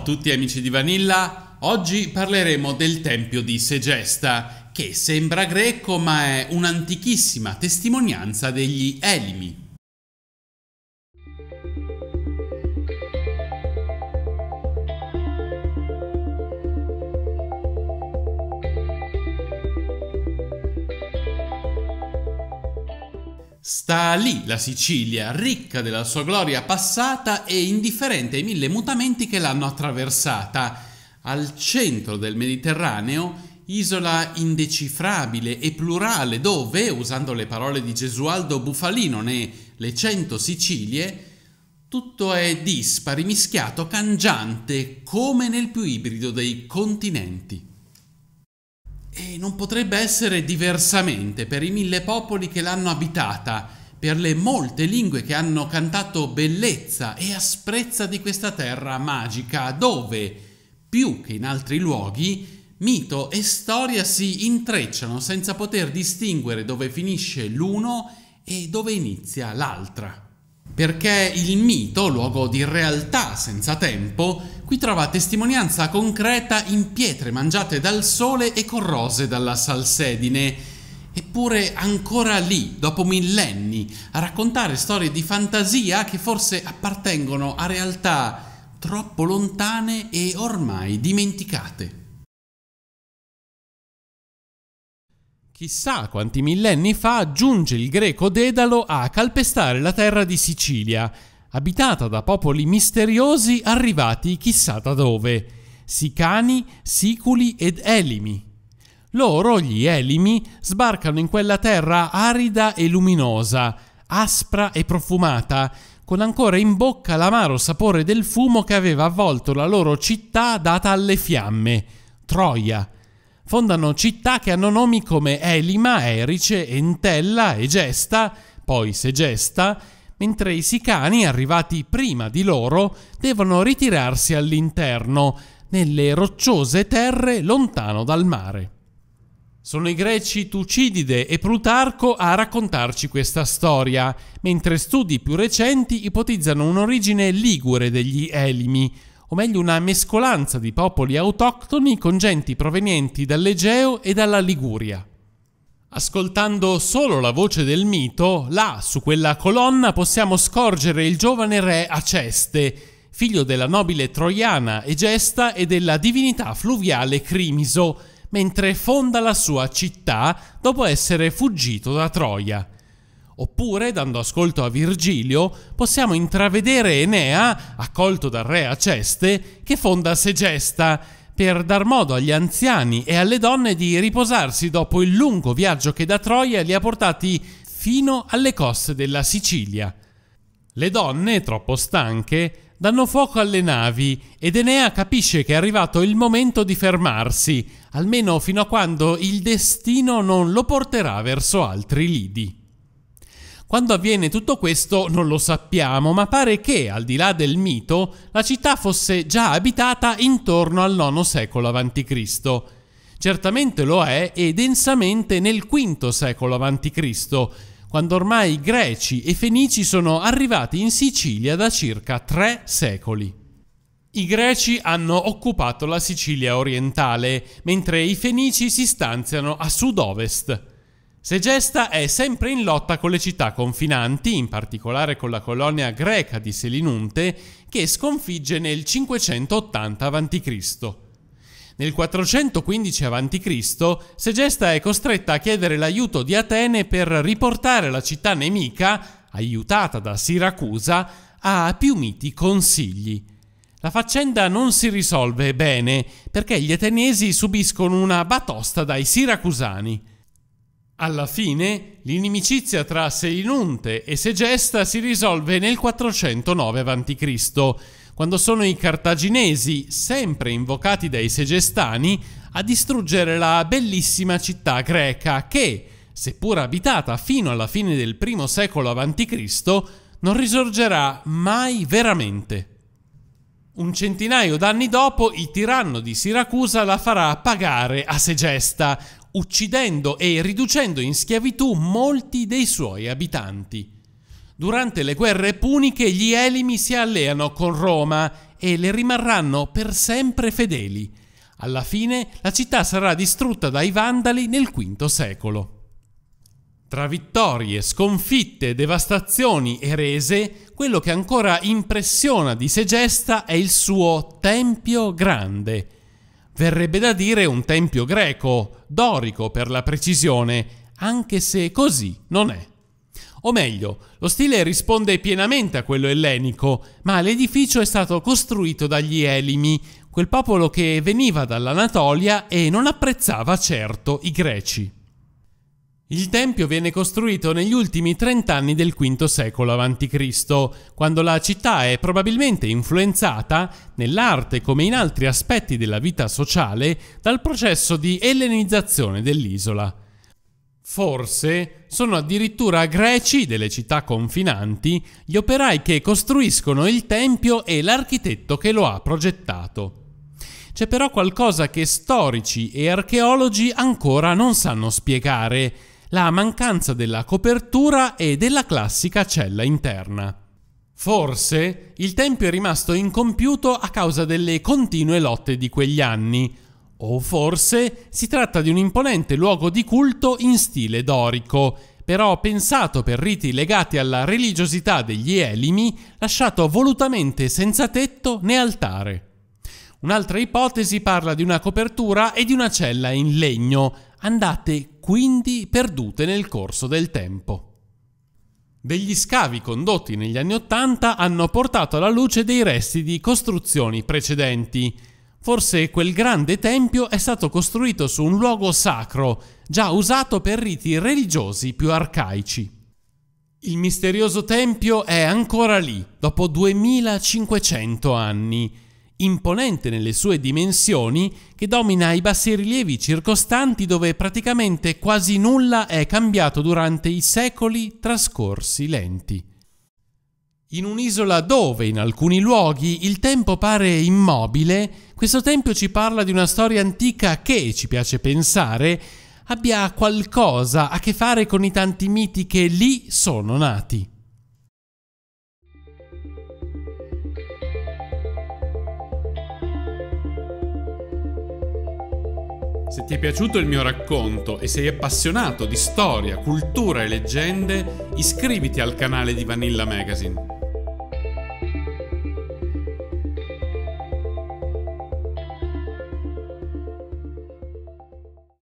a tutti amici di Vanilla, oggi parleremo del Tempio di Segesta, che sembra greco ma è un'antichissima testimonianza degli Elimi. Sta lì la Sicilia, ricca della sua gloria passata e indifferente ai mille mutamenti che l'hanno attraversata. Al centro del Mediterraneo isola indecifrabile e plurale dove, usando le parole di Gesualdo Bufalino ne Le Cento Sicilie, tutto è dispari, mischiato, cangiante, come nel più ibrido dei continenti non potrebbe essere diversamente per i mille popoli che l'hanno abitata, per le molte lingue che hanno cantato bellezza e asprezza di questa terra magica, dove, più che in altri luoghi, mito e storia si intrecciano senza poter distinguere dove finisce l'uno e dove inizia l'altra perché il mito, luogo di realtà senza tempo, qui trova testimonianza concreta in pietre mangiate dal sole e corrose dalla salsedine. Eppure ancora lì, dopo millenni, a raccontare storie di fantasia che forse appartengono a realtà troppo lontane e ormai dimenticate. Chissà quanti millenni fa giunge il greco Dedalo a calpestare la terra di Sicilia, abitata da popoli misteriosi arrivati chissà da dove, Sicani, Siculi ed Elimi. Loro, gli Elimi, sbarcano in quella terra arida e luminosa, aspra e profumata, con ancora in bocca l'amaro sapore del fumo che aveva avvolto la loro città data alle fiamme, Troia, fondano città che hanno nomi come Elima, Erice, Entella, e Gesta, poi Segesta, mentre i sicani, arrivati prima di loro, devono ritirarsi all'interno, nelle rocciose terre lontano dal mare. Sono i greci Tucidide e Plutarco a raccontarci questa storia, mentre studi più recenti ipotizzano un'origine ligure degli Elimi, o meglio una mescolanza di popoli autoctoni con genti provenienti dall'Egeo e dalla Liguria. Ascoltando solo la voce del mito, là su quella colonna possiamo scorgere il giovane re Aceste, figlio della nobile troiana Egesta e della divinità fluviale Crimiso, mentre fonda la sua città dopo essere fuggito da Troia. Oppure, dando ascolto a Virgilio, possiamo intravedere Enea, accolto dal re Aceste, che fonda Segesta per dar modo agli anziani e alle donne di riposarsi dopo il lungo viaggio che da Troia li ha portati fino alle coste della Sicilia. Le donne, troppo stanche, danno fuoco alle navi ed Enea capisce che è arrivato il momento di fermarsi, almeno fino a quando il destino non lo porterà verso altri lidi. Quando avviene tutto questo non lo sappiamo, ma pare che, al di là del mito, la città fosse già abitata intorno al IX secolo a.C. Certamente lo è e densamente nel V secolo a.C., quando ormai greci e fenici sono arrivati in Sicilia da circa tre secoli. I greci hanno occupato la Sicilia orientale, mentre i fenici si stanziano a sud-ovest. Segesta è sempre in lotta con le città confinanti, in particolare con la colonia greca di Selinunte, che sconfigge nel 580 a.C. Nel 415 a.C. Segesta è costretta a chiedere l'aiuto di Atene per riportare la città nemica, aiutata da Siracusa, a più miti consigli. La faccenda non si risolve bene perché gli ateniesi subiscono una batosta dai siracusani. Alla fine, l'inimicizia tra Selinunte e Segesta si risolve nel 409 a.C., quando sono i cartaginesi, sempre invocati dai segestani, a distruggere la bellissima città greca che, seppur abitata fino alla fine del I secolo a.C., non risorgerà mai veramente. Un centinaio d'anni dopo, il tiranno di Siracusa la farà pagare a Segesta, uccidendo e riducendo in schiavitù molti dei suoi abitanti. Durante le guerre puniche gli Elimi si alleano con Roma e le rimarranno per sempre fedeli. Alla fine la città sarà distrutta dai Vandali nel V secolo. Tra vittorie, sconfitte, devastazioni e rese, quello che ancora impressiona di Segesta è il suo Tempio Grande, verrebbe da dire un tempio greco, dorico per la precisione, anche se così non è. O meglio, lo stile risponde pienamente a quello ellenico, ma l'edificio è stato costruito dagli Elimi, quel popolo che veniva dall'Anatolia e non apprezzava certo i greci. Il tempio viene costruito negli ultimi 30 anni del V secolo a.C., quando la città è probabilmente influenzata, nell'arte come in altri aspetti della vita sociale, dal processo di ellenizzazione dell'isola. Forse sono addirittura greci delle città confinanti gli operai che costruiscono il tempio e l'architetto che lo ha progettato. C'è però qualcosa che storici e archeologi ancora non sanno spiegare, la mancanza della copertura e della classica cella interna. Forse il tempio è rimasto incompiuto a causa delle continue lotte di quegli anni, o forse si tratta di un imponente luogo di culto in stile dorico, però pensato per riti legati alla religiosità degli elimi, lasciato volutamente senza tetto né altare. Un'altra ipotesi parla di una copertura e di una cella in legno, andate quindi perdute nel corso del tempo. Degli scavi condotti negli anni Ottanta hanno portato alla luce dei resti di costruzioni precedenti. Forse quel grande tempio è stato costruito su un luogo sacro, già usato per riti religiosi più arcaici. Il misterioso tempio è ancora lì, dopo 2500 anni, imponente nelle sue dimensioni, che domina i bassorilievi circostanti dove praticamente quasi nulla è cambiato durante i secoli trascorsi lenti. In un'isola dove, in alcuni luoghi, il tempo pare immobile, questo tempio ci parla di una storia antica che, ci piace pensare, abbia qualcosa a che fare con i tanti miti che lì sono nati. Se ti è piaciuto il mio racconto e sei appassionato di storia, cultura e leggende, iscriviti al canale di Vanilla Magazine.